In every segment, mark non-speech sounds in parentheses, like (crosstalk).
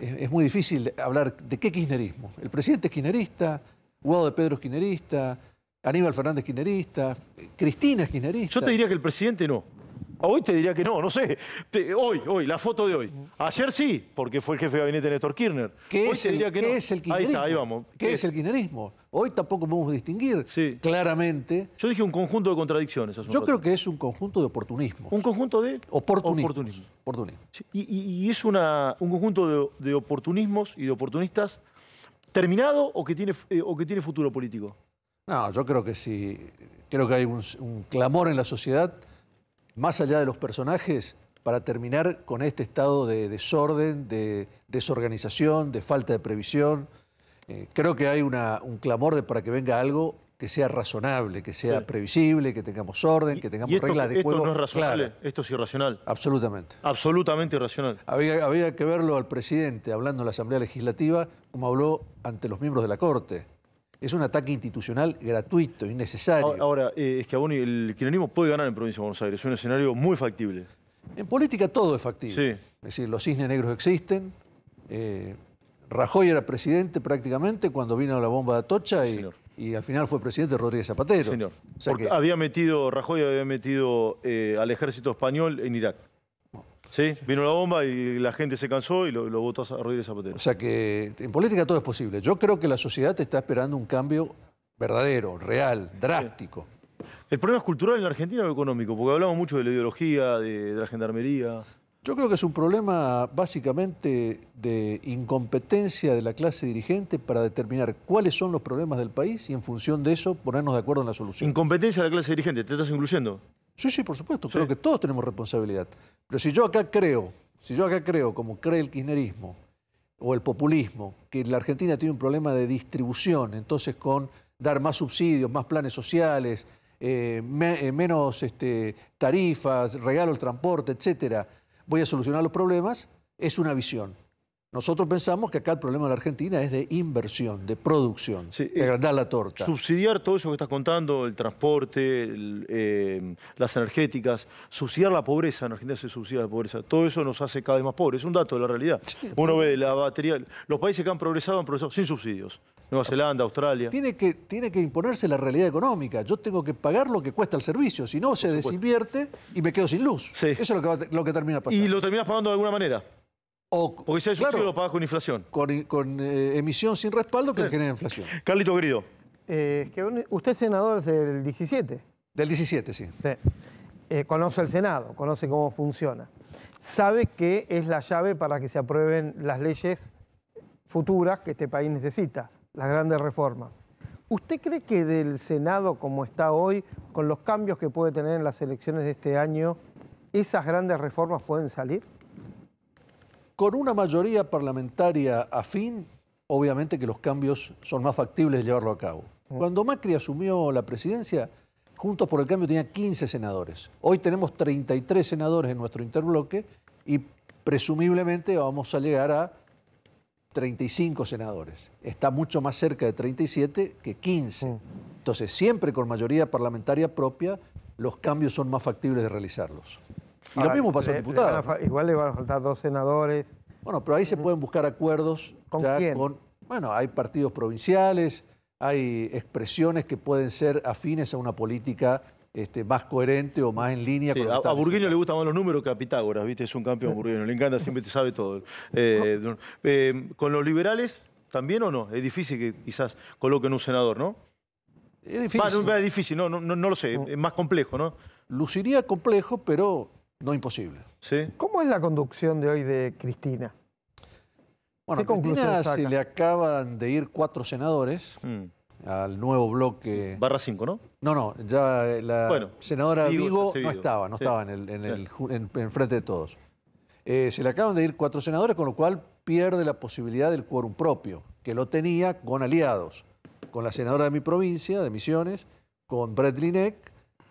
es, muy difícil hablar de qué kirchnerismo. El presidente es kirchnerista, Guado de Pedro es kirchnerista, Aníbal Fernández es kirchnerista, Cristina es kirchnerista. Yo te diría que el presidente no. Hoy te diría que no, no sé. hoy, hoy, la foto de hoy. Ayer sí, porque fue el jefe de gabinete Néstor Kirchner. ¿Qué, es, el, que kirchnerismo? Ahí está, ahí vamos. ¿Qué, es? Eh, el kirchnerismo? Hoy tampoco podemos distinguir claramente. Yo dije un conjunto de contradicciones. Hace Yo creo que es un conjunto de oportunismo. ¿Un conjunto de? Oportunismos. Oportunismo. Y, es un conjunto de, oportunismos y de oportunistas terminado o que tiene, eh, o que tiene futuro político. No, yo creo que sí. Creo que hay un clamor en la sociedad más allá de los personajes, para terminar con este estado de desorden, de desorganización, de falta de previsión. Eh, creo que hay una, un clamor de para que venga algo que sea razonable, que sea previsible, que tengamos orden, que tengamos reglas de esto Esto no es razonable, esto es irracional. Absolutamente. Absolutamente irracional. había que verlo al presidente hablando en la Asamblea Legislativa, como habló ante los miembros de la Corte. Es un ataque institucional gratuito, innecesario. Ahora, eh, es que el kirchnerismo puede ganar en Provincia de Buenos Aires. Es un escenario muy factible. En política todo es factible. Es decir, los cisnes negros existen. Eh, Rajoy era presidente prácticamente cuando vino la bomba de Atocha y, al final fue presidente Rodríguez Zapatero. Señor. Porque había metido, Rajoy había metido eh, al ejército español en Irak. Sí, vino la bomba y la gente se cansó y lo, lo votó a Rodríguez Zapatero. O sea que en política todo es posible. Yo creo que la sociedad te está esperando un cambio verdadero, real, drástico. ¿El problema es cultural en la Argentina o económico? Porque hablamos mucho de la ideología, de la gendarmería. Yo creo que es un problema básicamente de incompetencia de la clase dirigente para determinar cuáles son los problemas del país y en función de eso ponernos de acuerdo en la solución. Incompetencia de la clase dirigente, te estás incluyendo. Sí, sí, por supuesto, creo que todos tenemos responsabilidad. Pero si yo acá creo, si yo acá creo, como cree el kirchnerismo o el populismo, que la Argentina tiene un problema de distribución, entonces con dar más subsidios, más planes sociales, eh, eh, menos este, tarifas, regalo el transporte, etcétera, voy a solucionar los problemas, es una visión. Nosotros pensamos que acá el problema de la Argentina es de inversión, de producción, de eh, agrandar la torta. Subsidiar todo eso que estás contando, el transporte, eh, las energéticas, subsidiar la pobreza, en Argentina se subsidia la pobreza, todo eso nos hace cada vez más pobres, es un dato de la realidad. Uno ve la batería, los países que han progresado han progresado sin subsidios. Nueva Zelanda, Australia. Tiene que, tiene que imponerse la realidad económica. Yo tengo que pagar lo que cuesta el servicio, si no se desinvierte y me quedo sin luz. Eso es lo que, lo que termina pasando. Y lo terminas pagando de alguna manera. O, Porque eso claro, lo pagas con inflación. Con, eh, emisión sin respaldo que genera inflación. Carlito Grido. Eh, usted es senador el 17. Del 17, sí. sí. Eh, conoce el Senado, conoce cómo funciona. Sabe que es la llave para que se aprueben las leyes futuras que este país necesita, las grandes reformas. ¿Usted cree que del Senado como está hoy, con los cambios que puede tener en las elecciones de este año, esas grandes reformas pueden salir? Con una mayoría parlamentaria afín, obviamente que los cambios son más factibles de llevarlo a cabo. Mm. Cuando Macri asumió la presidencia, Juntos por el Cambio tenía 15 senadores. Hoy tenemos 33 senadores en nuestro interbloque y presumiblemente vamos a llegar a 35 senadores. Está mucho más cerca de 37 que 15. Mm. Entonces, siempre con mayoría parlamentaria propia, los cambios son más factibles de realizarlos. Y lo mismo pasó igual le van a faltar dos senadores. Bueno, pero ahí se pueden buscar acuerdos. ¿Con quién? bueno, hay partidos provinciales, hay expresiones que pueden ser afines a una política este, más coherente o más en línea. a, a le gustan más los números que a Pitágoras, ¿viste? Es un campeón burguino le encanta, siempre te sabe todo. (laughs) Eh, eh, ¿Con los liberales también o no? Es difícil que quizás coloquen un senador, ¿no? Es difícil. no, es difícil, no, no, lo sé, es más complejo, ¿no? Luciría complejo, pero no imposible. ¿Sí? ¿Cómo es la conducción de hoy de Cristina? Bueno, Cristina se le acaban de ir cuatro senadores mm. al nuevo bloque. Barra 5, ¿no? No, no, ya eh, la senadora Vigo, no estaba, no estaba en el, frente de todos. Eh, se le acaban de ir cuatro senadores, con lo cual pierde la posibilidad del quórum propio, que lo tenía con aliados, con la senadora de mi provincia, de Misiones, con Brett Linek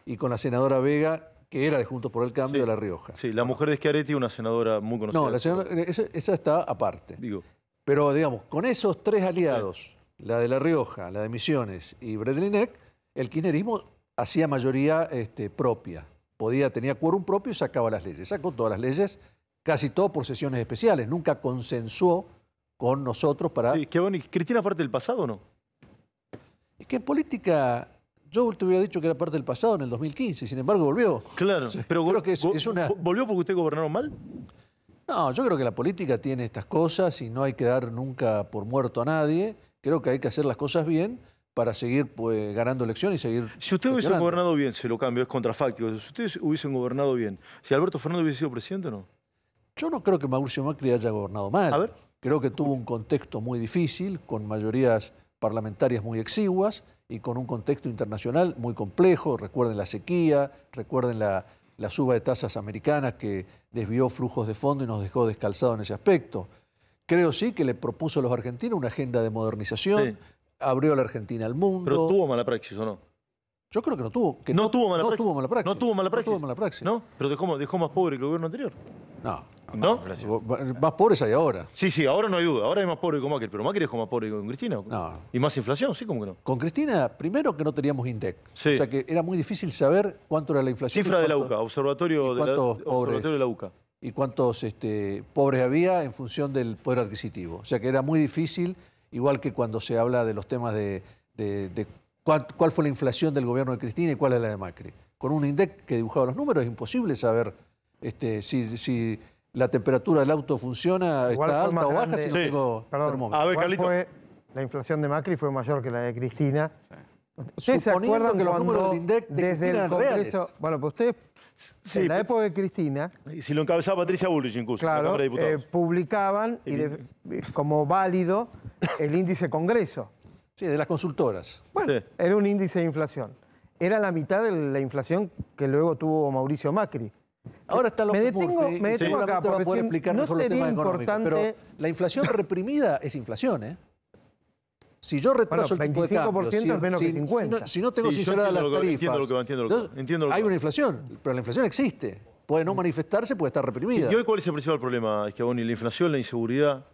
y con la senadora Vega, que era de Juntos por el Cambio de La Rioja. Sí, la mujer de Schiaretti, una senadora muy conocida. No, la senadora, eh, esa, está aparte. Digo. Pero digamos, con esos tres aliados, la de La Rioja, la de Misiones y Bredlinek, el kirchnerismo hacía mayoría este, propia. Podía, tenía quórum propio y sacaba las leyes. Sacó todas las leyes, casi todo por sesiones especiales. Nunca consensuó con nosotros para... Sí, qué bueno. ¿Y Cristina parte del pasado o no? Es que en política yo te hubiera dicho que era parte del pasado en el 2015, sin embargo volvió. Claro, pero creo que es, una... ¿volvió porque usted gobernaron mal? No, yo creo que la política tiene estas cosas y no hay que dar nunca por muerto a nadie. Creo que hay que hacer las cosas bien para seguir pues, ganando elecciones y seguir... Si usted hubiese gobernado bien, se lo cambio, es contrafáctico, si ustedes hubiesen gobernado bien, si Alberto Fernández hubiese sido presidente o no. Yo no creo que Mauricio Macri haya gobernado mal. A ver. Creo que tuvo un contexto muy difícil, con mayorías parlamentarias muy exiguas y con un contexto internacional muy complejo. Recuerden la sequía, recuerden la, suba de tasas americanas que desvió flujos de fondo y nos dejó descalzados en ese aspecto. Creo sí que le propuso a los argentinos una agenda de modernización, abrió la Argentina al mundo. Pero tuvo mala praxis o no. Yo creo que no tuvo. no, tuvo mala no, No tuvo mala práctica No tuvo mala pero dejó, más pobre que el gobierno anterior. No. ¿No? Más pobres hay ahora. Sí, sí, ahora no hay duda. Ahora hay más pobre con Macri, pero Macri dejó más pobre con Cristina. Y más inflación, sí, ¿cómo que no. Con Cristina, primero que no teníamos INDEC. O sea que era muy difícil saber cuánto era la inflación. Cifra de la UCA, observatorio, de la, observatorio UCA. Y cuántos este, pobres había en función del poder adquisitivo. O sea que era muy difícil, igual que cuando se habla de los temas de cuál, fue la inflación del gobierno de Cristina y cuál es la de Macri. Con un INDEC que dibujaba los números es imposible saber este, si, la temperatura del auto funciona, está alta o baja, si no tengo Perdón, Fue, la inflación de Macri fue mayor que la de Cristina. Sí. se acuerdan que los números del INDEC desde el Congreso, Bueno, pues ustedes, en la época de Cristina... Y Si lo encabezaba Patricia Bullrich incluso, claro, eh, publicaban como válido el índice Congreso. Sí, de las consultoras. Bueno, era un índice de inflación. Era la mitad de la inflación que luego tuvo Mauricio Macri. Ahora está lo me detengo, me detengo acá porque poder explicar no los importante... Pero la inflación reprimida es inflación, ¿eh? Si yo retraso el 25% es menos que 50. Si no, tengo sí, de las tarifas, entiendo entiendo lo que, hay una inflación, pero la inflación existe. Puede no mm. manifestarse, puede estar reprimida. ¿Y hoy cuál es el principal problema, Esquiaboni? ¿La inflación, la inseguridad?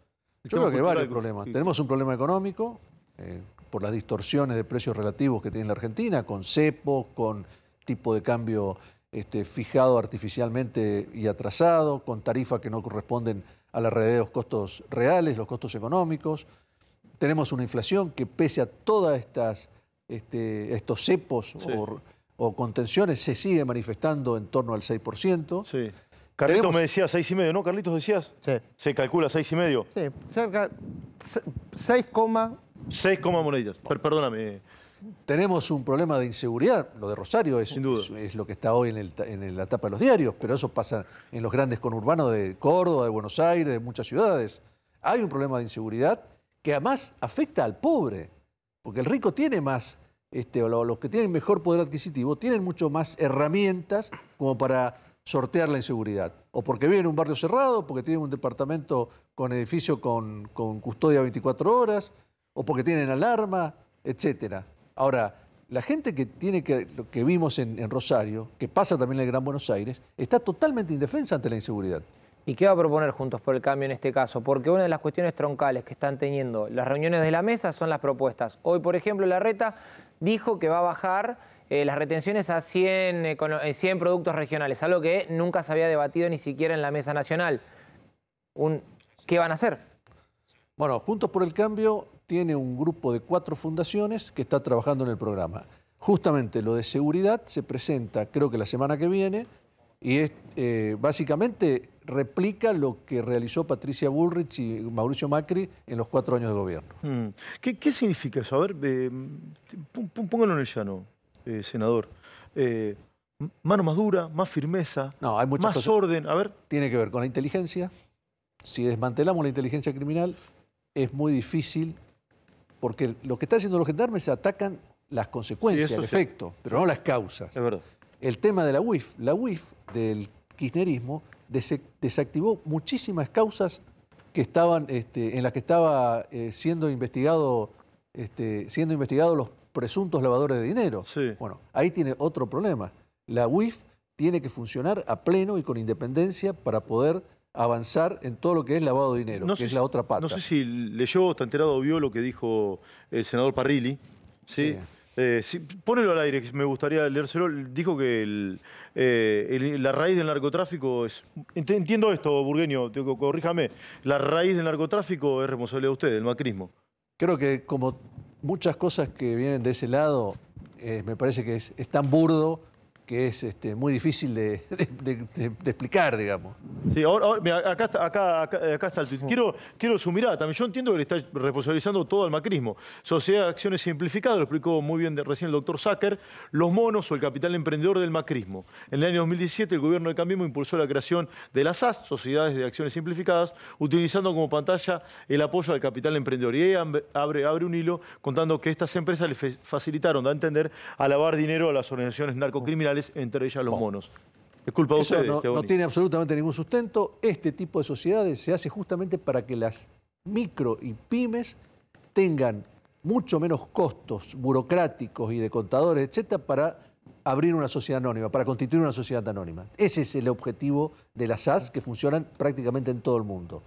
Yo creo que hay varios problemas. Tenemos un problema económico, eh, por las distorsiones de precios relativos que tiene la Argentina, con cepos, con tipo de cambio este, fijado artificialmente y atrasado, con tarifas que no corresponden a la realidad de los costos reales, los costos económicos. Tenemos una inflación que pese a todas estas este, estos cepos o, contenciones se sigue manifestando en torno al 6%. Carlitos me decía 6,5, ¿no? Carlitos decías. Sí. Se calcula 6,5. Sí, cerca 6, Seis coma monedillas. perdóname. Tenemos un problema de inseguridad, lo de Rosario es, es, lo que está hoy en, la tapa de los diarios, pero eso pasa en los grandes conurbanos de Córdoba, de Buenos Aires, de muchas ciudades. Hay un problema de inseguridad que además afecta al pobre, porque el rico tiene más, este, o los que tienen mejor poder adquisitivo, tienen mucho más herramientas como para sortear la inseguridad. O porque viven en un barrio cerrado, porque tienen un departamento con edificio con, con custodia 24 horas, o porque tienen alarma, etcétera. Ahora, la gente que tiene que, lo que vimos en, Rosario, que pasa también en el Gran Buenos Aires, está totalmente indefensa ante la inseguridad. ¿Y qué va a proponer Juntos por el Cambio en este caso? Porque una de las cuestiones troncales que están teniendo las reuniones de la mesa son las propuestas. Hoy, por ejemplo, la reta dijo que va a bajar eh, las retenciones a 100, eh, eh, productos regionales, algo que nunca se había debatido ni siquiera en la mesa nacional. ¿Qué van a hacer? Bueno, Juntos por el Cambio tiene un grupo de cuatro fundaciones que está trabajando en el programa. Justamente lo de seguridad se presenta creo que la semana que viene y es, eh, básicamente replica lo que realizó Patricia Bullrich y Mauricio Macri en los cuatro años de gobierno. Hmm. ¿Qué, significa eso? A ver, eh, póngalo en el llano, eh, senador. mano más dura, más firmeza, más orden. A ver. Tiene que ver con la inteligencia. Si desmantelamos la inteligencia criminal, es muy difícil porque lo que están haciendo los gendarmes se atacan las consecuencias, el efecto, pero no las causas. El tema de la UIF, la UIF del kirchnerismo desactivó muchísimas causas que estaban, este, en las que estaba eh, siendo investigado, este, siendo investigados los presuntos lavadores de dinero. Bueno, ahí tiene otro problema. La UIF tiene que funcionar a pleno y con independencia para poder avanzar en todo lo que es lavado de dinero, que es la otra parte. No sé si leyó, está enterado o vio lo que dijo el senador Parrilli. ¿sí? Eh, ponelo al aire, me gustaría leérselo. Dijo que eh, la raíz del narcotráfico es... Entiendo esto, Burgueño, corríjame. La raíz del narcotráfico es responsabilidad de usted, el macrismo. Creo que como muchas cosas que vienen de ese lado, eh, me parece que es tan burdo que es este, muy difícil de, explicar, digamos. Sí, ahora, acá, está, el quiero, quiero su mirada también. Yo entiendo que le está responsabilizando todo al macrismo. Sociedad de Acciones Simplificadas, lo explicó muy bien recién el doctor Sacker, los monos o el capital emprendedor del macrismo. En el año 2017 el gobierno de Cambismo impulsó la creación de las SAS, Sociedades de Acciones Simplificadas, utilizando como pantalla el apoyo al capital emprendedor. Y ahí abre, abre un hilo contando que estas empresas le facilitaron, da a entender, a lavar dinero a las organizaciones narcocriminales entre ellas los monos. Es culpa de No, no tiene absolutamente ningún sustento. Este tipo de sociedades se hace justamente para que las micro y pymes tengan mucho menos costos burocráticos y de contadores, etcétera, para abrir una sociedad anónima, para constituir una sociedad anónima. Ese es el objetivo de las SAS que funcionan prácticamente en todo el mundo.